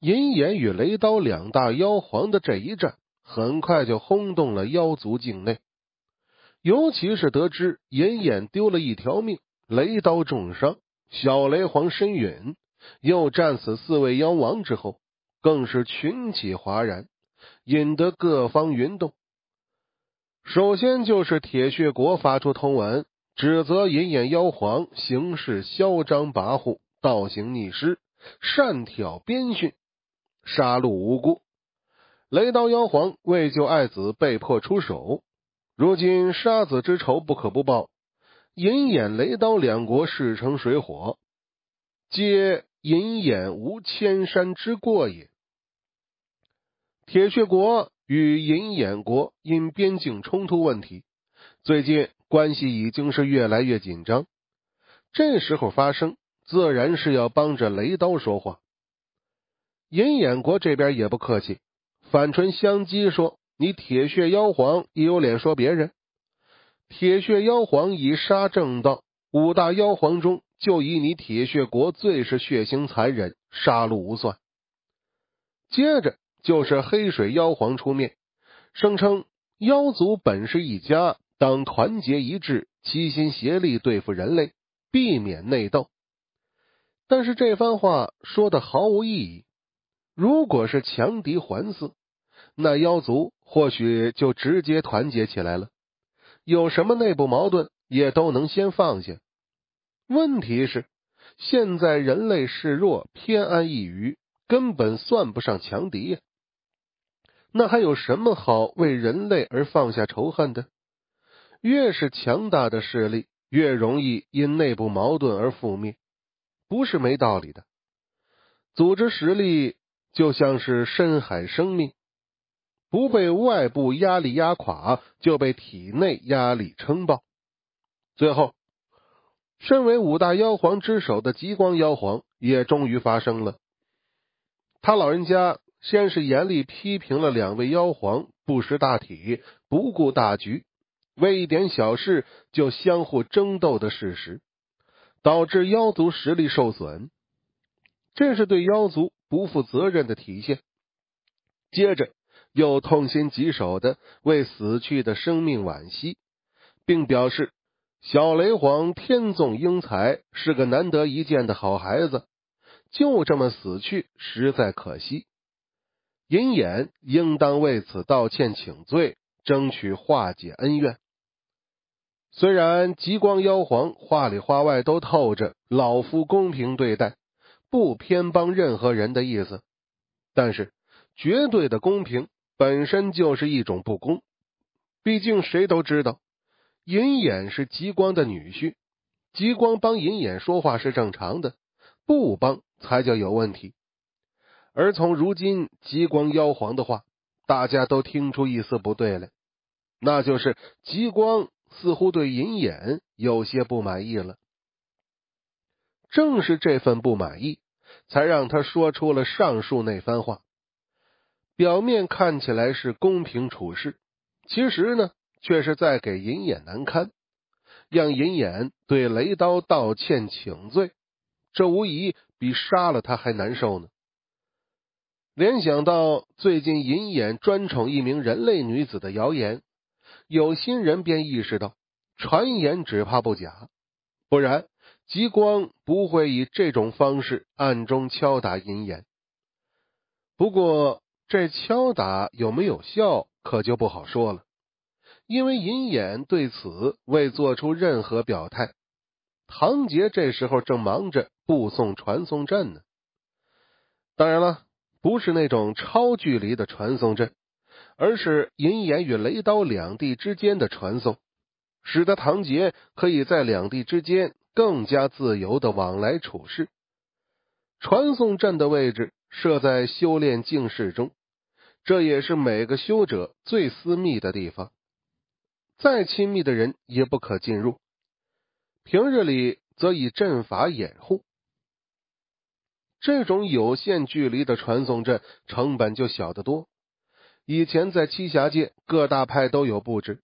银眼与雷刀两大妖皇的这一战，很快就轰动了妖族境内。尤其是得知银眼丢了一条命，雷刀重伤，小雷皇身陨，又战死四位妖王之后，更是群起哗然，引得各方云动。首先就是铁血国发出通文，指责银眼妖皇行事嚣张跋扈，倒行逆施，擅挑边训。杀戮无辜，雷刀妖皇为救爱子被迫出手，如今杀子之仇不可不报。银眼、雷刀两国势成水火，皆银眼无千山之过也。铁血国与银眼国因边境冲突问题，最近关系已经是越来越紧张。这时候发生，自然是要帮着雷刀说话。银眼国这边也不客气，反唇相讥说：“你铁血妖皇也有脸说别人？铁血妖皇以杀正道，五大妖皇中就以你铁血国最是血腥残忍，杀戮无算。”接着就是黑水妖皇出面，声称妖族本是一家，当团结一致，齐心协力对付人类，避免内斗。但是这番话说的毫无意义。如果是强敌环伺，那妖族或许就直接团结起来了，有什么内部矛盾也都能先放下。问题是，现在人类示弱偏安一隅，根本算不上强敌呀。那还有什么好为人类而放下仇恨的？越是强大的势力，越容易因内部矛盾而覆灭，不是没道理的。组织实力。就像是深海生命，不被外部压力压垮，就被体内压力撑爆。最后，身为五大妖皇之首的极光妖皇也终于发声了。他老人家先是严厉批评了两位妖皇不识大体、不顾大局，为一点小事就相互争斗的事实，导致妖族实力受损，这是对妖族。不负责任的体现，接着又痛心疾首的为死去的生命惋惜，并表示小雷皇天纵英才，是个难得一见的好孩子，就这么死去，实在可惜。银眼应当为此道歉请罪，争取化解恩怨。虽然极光妖皇话里话外都透着老夫公平对待。不偏帮任何人的意思，但是绝对的公平本身就是一种不公。毕竟谁都知道，银眼是极光的女婿，极光帮银眼说话是正常的，不帮才叫有问题。而从如今极光妖皇的话，大家都听出一丝不对来，那就是极光似乎对银眼有些不满意了。正是这份不满意，才让他说出了上述那番话。表面看起来是公平处事，其实呢，却是在给银眼难堪，让银眼对雷刀道歉请罪。这无疑比杀了他还难受呢。联想到最近银眼专宠一名人类女子的谣言，有心人便意识到，传言只怕不假，不然。极光不会以这种方式暗中敲打银眼，不过这敲打有没有效，可就不好说了。因为银眼对此未做出任何表态。唐杰这时候正忙着布送传送阵呢，当然了，不是那种超距离的传送阵，而是银眼与雷刀两地之间的传送，使得唐杰可以在两地之间。更加自由的往来处事，传送阵的位置设在修炼境室中，这也是每个修者最私密的地方，再亲密的人也不可进入。平日里则以阵法掩护。这种有限距离的传送阵成本就小得多。以前在栖霞界各大派都有布置，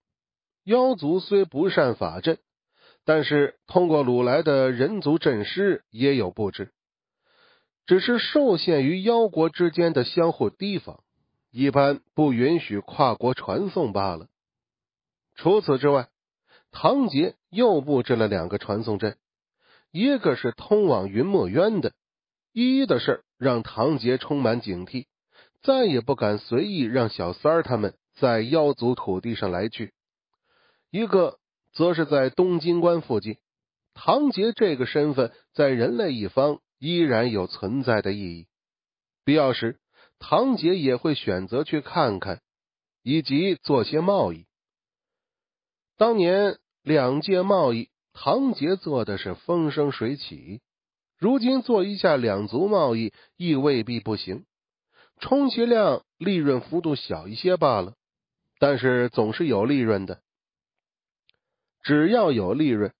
妖族虽不善法阵。但是，通过掳来的人族阵师也有布置，只是受限于妖国之间的相互提防，一般不允许跨国传送罢了。除此之外，唐杰又布置了两个传送阵，一个是通往云墨渊的。一的事让唐杰充满警惕，再也不敢随意让小三儿他们在妖族土地上来去。一个。则是在东京关附近，唐杰这个身份在人类一方依然有存在的意义。必要时，唐杰也会选择去看看，以及做些贸易。当年两界贸易，唐杰做的是风生水起，如今做一下两族贸易，亦未必不行。充其量利润幅度小一些罢了，但是总是有利润的。只要有利润，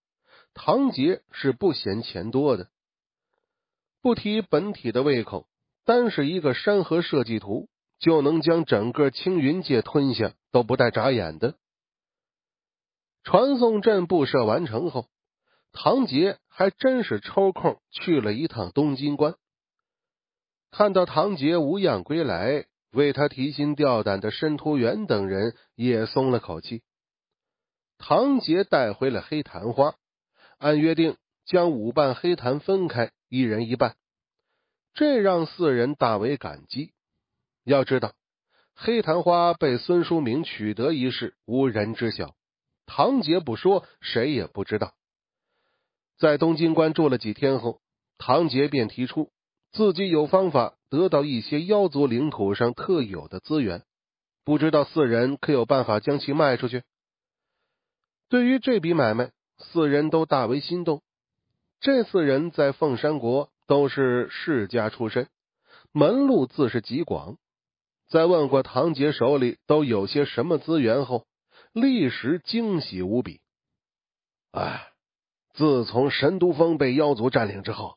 唐杰是不嫌钱多的。不提本体的胃口，单是一个山河设计图，就能将整个青云界吞下，都不带眨眼的。传送阵布设完成后，唐杰还真是抽空去了一趟东京关。看到唐杰无恙归来，为他提心吊胆的申屠元等人也松了口气。唐杰带回了黑檀花，按约定将五瓣黑檀分开，一人一半，这让四人大为感激。要知道，黑檀花被孙书明取得一事无人知晓，唐杰不说，谁也不知道。在东京关住了几天后，唐杰便提出自己有方法得到一些妖族领土上特有的资源，不知道四人可有办法将其卖出去？对于这笔买卖，四人都大为心动。这四人在凤山国都是世家出身，门路自是极广。在问过唐杰手里都有些什么资源后，立时惊喜无比。哎，自从神都峰被妖族占领之后，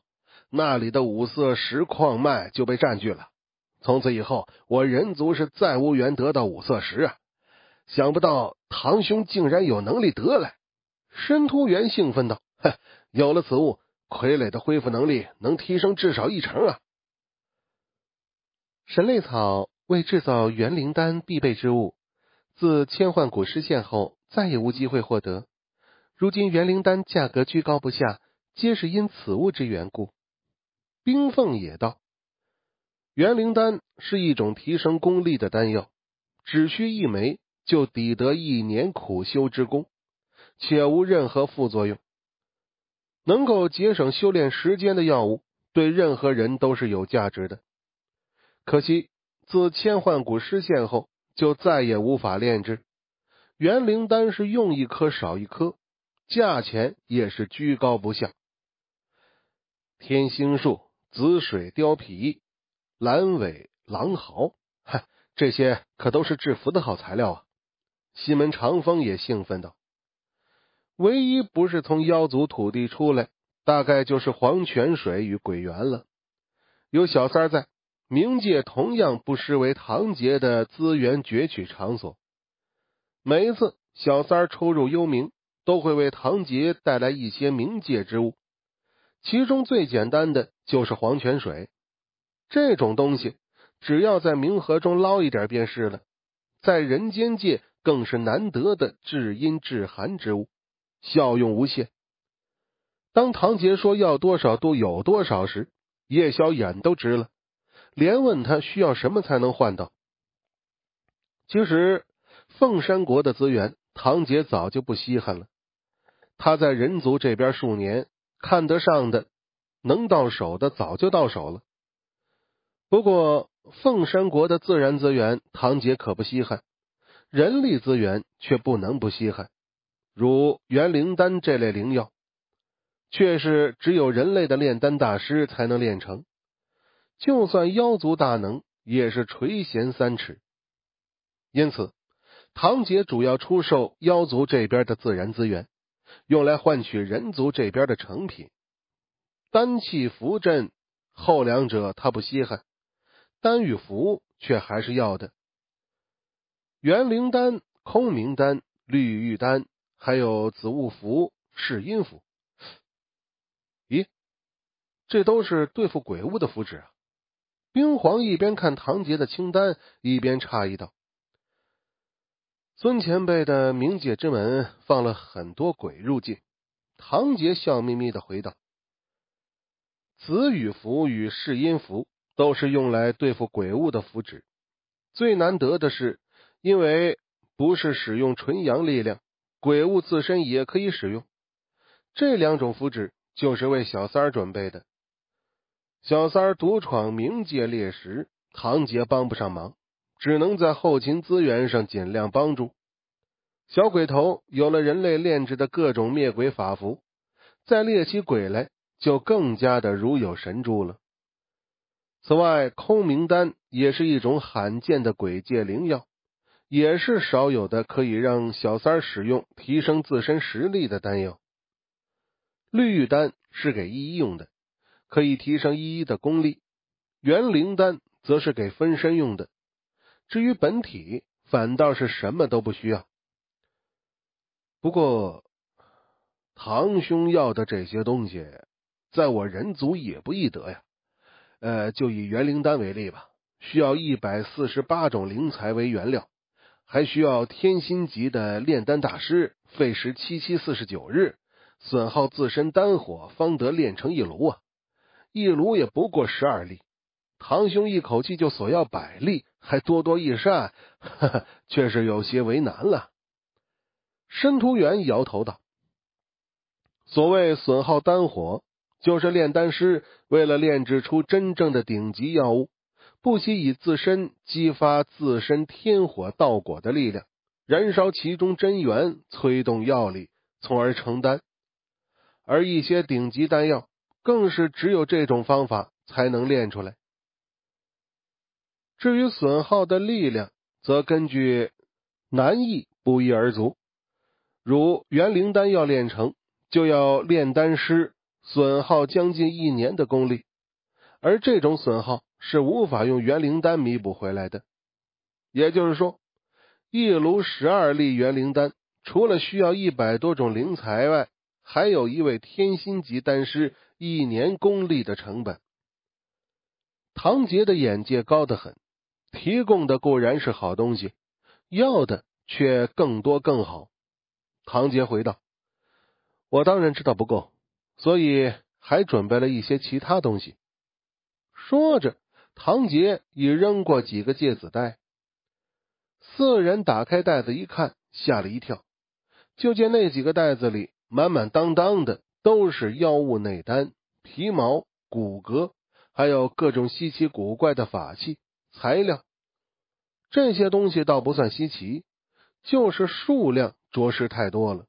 那里的五色石矿脉就被占据了。从此以后，我人族是再无缘得到五色石。啊！想不到堂兄竟然有能力得来，申屠元兴奋道：“哼，有了此物，傀儡的恢复能力能提升至少一成啊！”神类草为制造元灵丹必备之物，自千幻谷失陷后，再也无机会获得。如今元灵丹价格居高不下，皆是因此物之缘故。冰凤也道：“元灵丹是一种提升功力的丹药，只需一枚。”就抵得一年苦修之功，且无任何副作用，能够节省修炼时间的药物，对任何人都是有价值的。可惜自千幻骨失陷后，就再也无法炼制元灵丹，是用一颗少一颗，价钱也是居高不下。天星树、紫水貂皮、蓝尾狼毫，哈，这些可都是制符的好材料啊！西门长风也兴奋道：“唯一不是从妖族土地出来，大概就是黄泉水与鬼园了。有小三在冥界，同样不失为唐杰的资源攫取场所。每一次小三出入幽冥，都会为唐杰带来一些冥界之物。其中最简单的就是黄泉水，这种东西只要在冥河中捞一点便是了。在人间界。”更是难得的至阴至寒之物，效用无限。当唐杰说要多少都有多少时，叶宵眼都直了，连问他需要什么才能换到。其实凤山国的资源，唐杰早就不稀罕了。他在人族这边数年，看得上的、能到手的，早就到手了。不过凤山国的自然资源，唐杰可不稀罕。人力资源却不能不稀罕，如元灵丹这类灵药，却是只有人类的炼丹大师才能炼成，就算妖族大能也是垂涎三尺。因此，唐杰主要出售妖族这边的自然资源，用来换取人族这边的成品。丹气符阵后两者他不稀罕，丹与符却还是要的。元灵丹、空明丹、绿玉丹，还有紫雾符、噬阴符，咦，这都是对付鬼物的符纸啊！冰皇一边看唐杰的清单，一边诧异道：“孙前辈的冥界之门放了很多鬼入境。”唐杰笑眯眯的回道：“紫雨符与噬阴符都是用来对付鬼物的符纸，最难得的是。”因为不是使用纯阳力量，鬼物自身也可以使用这两种符纸，就是为小三准备的。小三独闯冥界猎食，唐杰帮不上忙，只能在后勤资源上尽量帮助。小鬼头有了人类炼制的各种灭鬼法符，再猎起鬼来就更加的如有神助了。此外，空明丹也是一种罕见的鬼界灵药。也是少有的可以让小三使用、提升自身实力的丹药。绿玉丹是给依依用的，可以提升依依的功力。元灵丹则是给分身用的。至于本体，反倒是什么都不需要。不过，堂兄要的这些东西，在我人族也不易得呀。呃，就以元灵丹为例吧，需要一百四十八种灵材为原料。还需要天心级的炼丹大师费时七七四十九日，损耗自身丹火，方得炼成一炉啊！一炉也不过十二粒，唐兄一口气就索要百粒，还多多益善，呵呵，确实有些为难了。申屠元摇头道：“所谓损耗丹火，就是炼丹师为了炼制出真正的顶级药物。”不惜以自身激发自身天火道果的力量，燃烧其中真元，催动药力，从而成丹。而一些顶级丹药，更是只有这种方法才能炼出来。至于损耗的力量，则根据难易不一而足。如元灵丹要炼成，就要炼丹师损耗将近一年的功力，而这种损耗。是无法用元灵丹弥补回来的，也就是说，一炉十二粒元灵丹，除了需要一百多种灵材外，还有一位天心级丹师一年功力的成本。唐杰的眼界高得很，提供的固然是好东西，要的却更多更好。唐杰回道：“我当然知道不够，所以还准备了一些其他东西。”说着。唐杰已扔过几个芥子袋，四人打开袋子一看，吓了一跳，就见那几个袋子里满满当当的都是药物、内丹、皮毛、骨骼，还有各种稀奇古怪的法器材料。这些东西倒不算稀奇，就是数量着实太多了。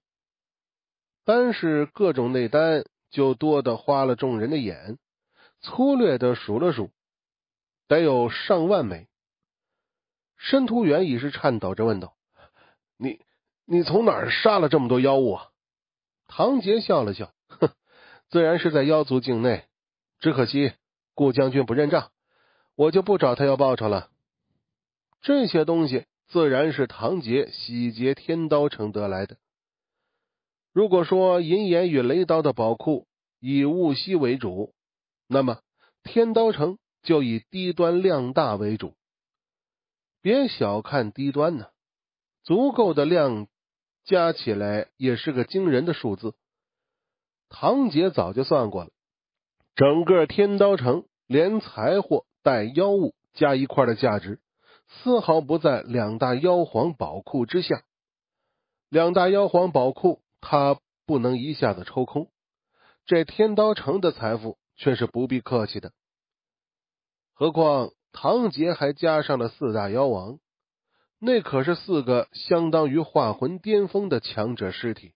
单是各种内丹就多的花了众人的眼，粗略的数了数。得有上万枚。申屠元已是颤抖着问道：“你，你从哪儿杀了这么多妖物？”啊？”唐杰笑了笑，哼，自然是在妖族境内。只可惜顾将军不认账，我就不找他要报酬了。这些东西自然是唐杰洗劫天刀城得来的。如果说银眼与雷刀的宝库以物息为主，那么天刀城……就以低端量大为主，别小看低端呢，足够的量加起来也是个惊人的数字。堂姐早就算过了，整个天刀城连财货带妖物加一块的价值，丝毫不在两大妖皇宝库之下。两大妖皇宝库，他不能一下子抽空，这天刀城的财富却是不必客气的。何况唐杰还加上了四大妖王，那可是四个相当于化魂巅峰的强者尸体，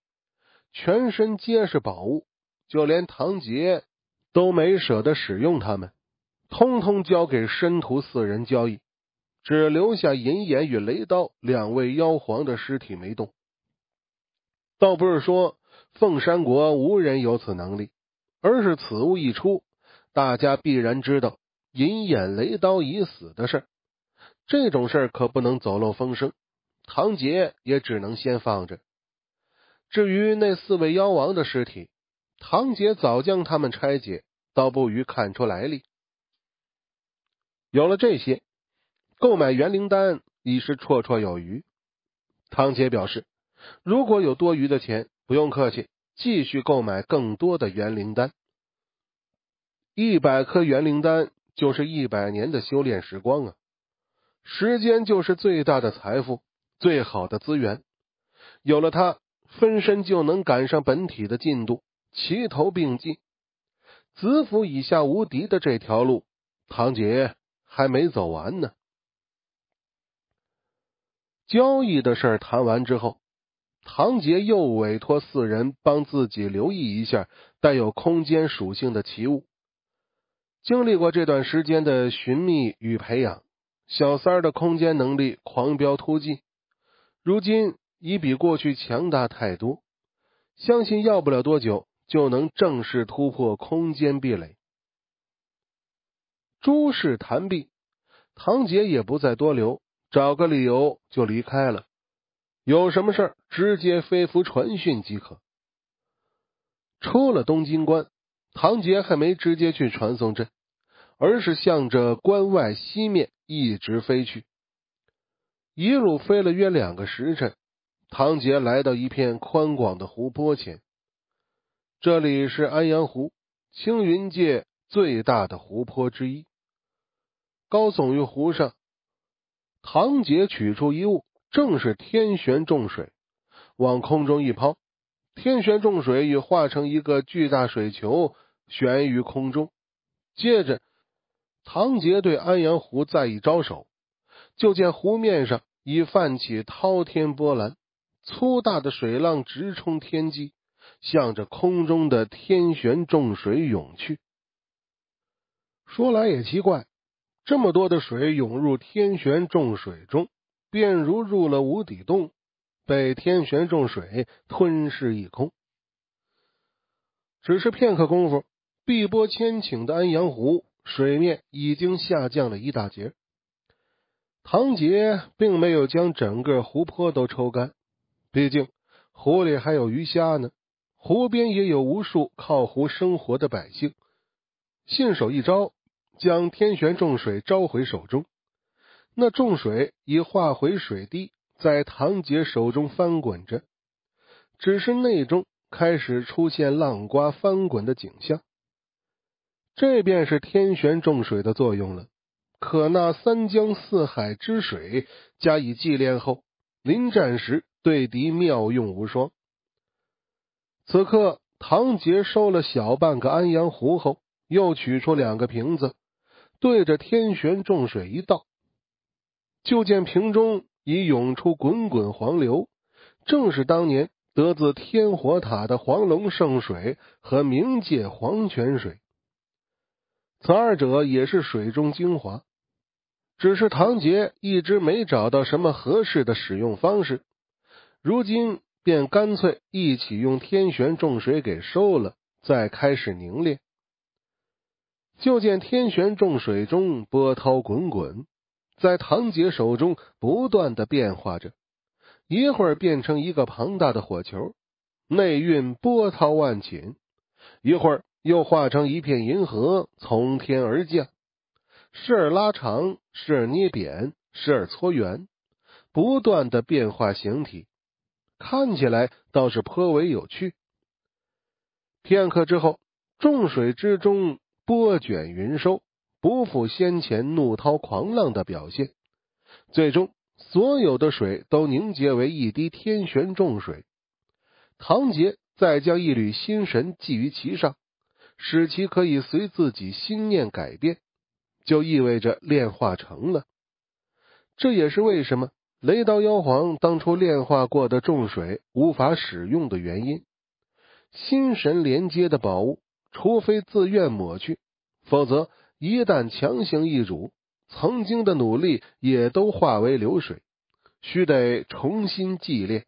全身皆是宝物，就连唐杰都没舍得使用，他们通通交给申屠四人交易，只留下银眼与雷刀两位妖皇的尸体没动。倒不是说凤山国无人有此能力，而是此物一出，大家必然知道。银眼雷刀已死的事，这种事可不能走漏风声。唐杰也只能先放着。至于那四位妖王的尸体，唐杰早将他们拆解，倒不于看出来历。有了这些，购买元灵丹已是绰绰有余。唐杰表示，如果有多余的钱，不用客气，继续购买更多的元灵丹。一百颗元灵丹。就是一百年的修炼时光啊！时间就是最大的财富，最好的资源。有了它，分身就能赶上本体的进度，齐头并进。子府以下无敌的这条路，唐杰还没走完呢。交易的事谈完之后，唐杰又委托四人帮自己留意一下带有空间属性的奇物。经历过这段时间的寻觅与培养，小三儿的空间能力狂飙突进，如今已比过去强大太多。相信要不了多久就能正式突破空间壁垒。诸事谈毕，唐杰也不再多留，找个理由就离开了。有什么事儿直接飞符传讯即可。出了东京关，唐杰还没直接去传送阵。而是向着关外西面一直飞去，一路飞了约两个时辰，唐杰来到一片宽广的湖泊前。这里是安阳湖，青云界最大的湖泊之一。高耸于湖上，唐杰取出一物，正是天玄重水，往空中一抛，天玄重水已化成一个巨大水球悬于空中，接着。唐杰对安阳湖再一招手，就见湖面上已泛起滔天波澜，粗大的水浪直冲天际，向着空中的天玄重水涌去。说来也奇怪，这么多的水涌入天玄重水中，便如入了无底洞，被天玄重水吞噬一空。只是片刻功夫，碧波千顷的安阳湖。水面已经下降了一大截，唐杰并没有将整个湖泊都抽干，毕竟湖里还有鱼虾呢，湖边也有无数靠湖生活的百姓。信手一招，将天旋重水召回手中，那重水已化回水滴，在唐杰手中翻滚着，只是内中开始出现浪花翻滚的景象。这便是天玄重水的作用了。可那三江四海之水加以祭炼后，临战时对敌妙用无双。此刻，唐杰收了小半个安阳湖后，又取出两个瓶子，对着天玄重水一道，就见瓶中已涌出滚滚黄流，正是当年得自天火塔的黄龙圣水和冥界黄泉水。此二者也是水中精华，只是唐杰一直没找到什么合适的使用方式，如今便干脆一起用天玄重水给收了，再开始凝练。就见天玄重水中波涛滚滚，在唐杰手中不断的变化着，一会儿变成一个庞大的火球，内蕴波涛万顷，一会儿。又化成一片银河从天而降，时而拉长，时而捏扁，时而搓圆，不断的变化形体，看起来倒是颇为有趣。片刻之后，众水之中波卷云收，不复先前怒涛狂浪的表现。最终，所有的水都凝结为一滴天玄重水。唐杰再将一缕心神寄于其上。使其可以随自己心念改变，就意味着炼化成了。这也是为什么雷刀妖皇当初炼化过的重水无法使用的原因。心神连接的宝物，除非自愿抹去，否则一旦强行易主，曾经的努力也都化为流水，需得重新祭炼。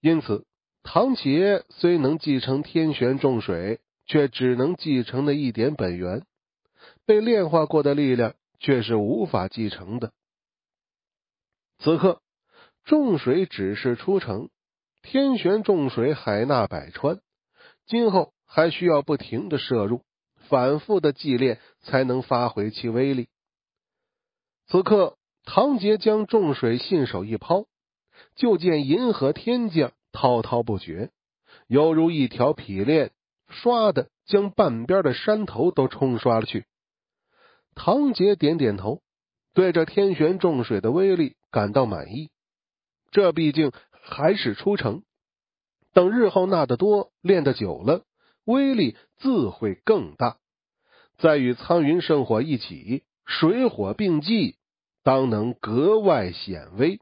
因此，唐杰虽能继承天玄重水。却只能继承的一点本源，被炼化过的力量却是无法继承的。此刻，众水只是出城，天玄众水海纳百川，今后还需要不停的摄入，反复的祭炼才能发挥其威力。此刻，唐杰将众水信手一抛，就见银河天降滔滔不绝，犹如一条匹练。唰的，将半边的山头都冲刷了去。唐杰点点头，对这天玄重水的威力感到满意。这毕竟还是出城，等日后纳得多、练得久了，威力自会更大。再与苍云圣火一起，水火并济，当能格外显威。